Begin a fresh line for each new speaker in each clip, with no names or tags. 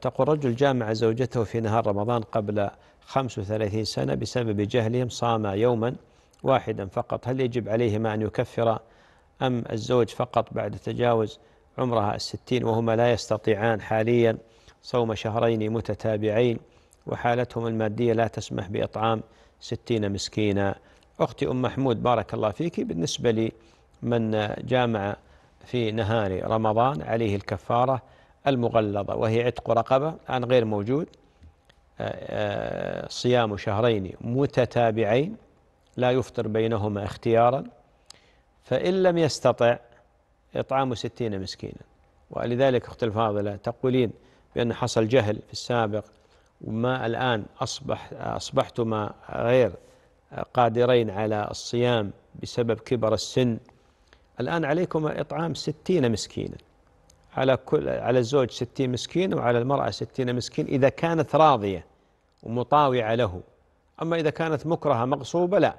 تقول رجل جامع زوجته في نهار رمضان قبل 35 سنة بسبب جهلهم صام يوما واحدا فقط هل يجب عليهما أن يكفر أم الزوج فقط بعد تجاوز عمرها الستين وهما لا يستطيعان حاليا صوم شهرين متتابعين وحالتهم المادية لا تسمح بإطعام ستين مسكينا أختي أم محمود بارك الله فيك بالنسبة لمن جامع في نهار رمضان عليه الكفارة المغلظة وهي عتق رقبة عن غير موجود آه، آه، صيام شهرين متتابعين لا يفطر بينهما اختيارا فإن لم يستطع إطعام ستين مسكينا ولذلك أخت الفاضلة تقولين بأن حصل جهل في السابق وما الآن أصبح أصبحتما غير قادرين على الصيام بسبب كبر السن الآن عليكم إطعام ستين مسكينا على كل على الزوج 60 مسكين وعلى المرأة 60 مسكين إذا كانت راضية ومطاوعة له أما إذا كانت مكرهة مغصوبة لا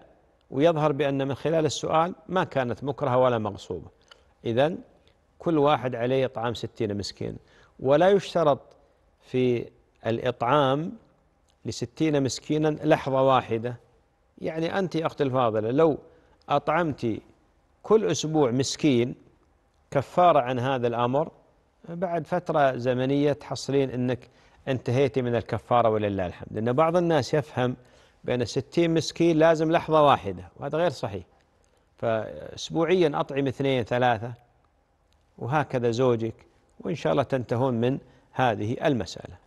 ويظهر بأن من خلال السؤال ما كانت مكرهة ولا مغصوبة إذا كل واحد عليه إطعام 60 مسكين ولا يشترط في الإطعام لستين مسكينا لحظة واحدة يعني أنت يا أختي الفاضلة لو أطعمت كل أسبوع مسكين كفارة عن هذا الأمر بعد فترة زمنية تحصلين أنك انتهيتي من الكفارة ولله الحمد لأن بعض الناس يفهم بأن 60 مسكين لازم لحظة واحدة وهذا غير صحيح فأسبوعيا أطعم اثنين ثلاثة وهكذا زوجك وإن شاء الله تنتهون من هذه المسألة